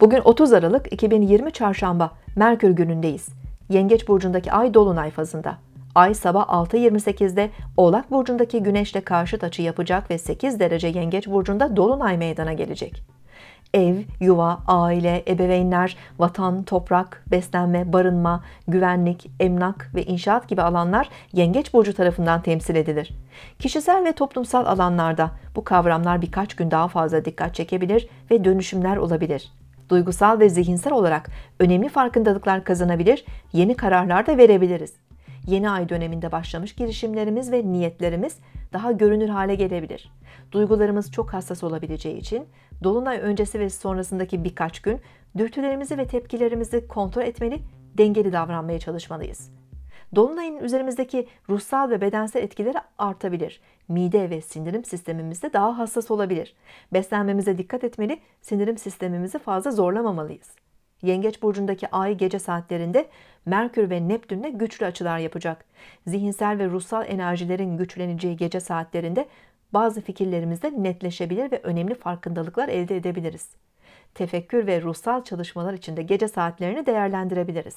Bugün 30 Aralık 2020 Çarşamba Merkür günündeyiz. Yengeç burcundaki ay dolunay fazında. Ay sabah 6.28'de Oğlak burcundaki güneşle karşıt açı yapacak ve 8 derece Yengeç burcunda dolunay meydana gelecek. Ev, yuva, aile, ebeveynler, vatan, toprak, beslenme, barınma, güvenlik, emlak ve inşaat gibi alanlar Yengeç burcu tarafından temsil edilir. Kişisel ve toplumsal alanlarda bu kavramlar birkaç gün daha fazla dikkat çekebilir ve dönüşümler olabilir duygusal ve zihinsel olarak önemli farkındalıklar kazanabilir, yeni kararlar da verebiliriz. Yeni ay döneminde başlamış girişimlerimiz ve niyetlerimiz daha görünür hale gelebilir. Duygularımız çok hassas olabileceği için dolunay öncesi ve sonrasındaki birkaç gün dürtülerimizi ve tepkilerimizi kontrol etmeli, dengeli davranmaya çalışmalıyız. Dolunayın üzerimizdeki ruhsal ve bedensel etkileri artabilir. Mide ve sindirim sistemimizde daha hassas olabilir. Beslenmemize dikkat etmeli, sindirim sistemimizi fazla zorlamamalıyız. Yengeç burcundaki ay gece saatlerinde Merkür ve Neptünle güçlü açılar yapacak. Zihinsel ve ruhsal enerjilerin güçleneceği gece saatlerinde bazı fikirlerimizde netleşebilir ve önemli farkındalıklar elde edebiliriz. Tefekkür ve ruhsal çalışmalar için de gece saatlerini değerlendirebiliriz.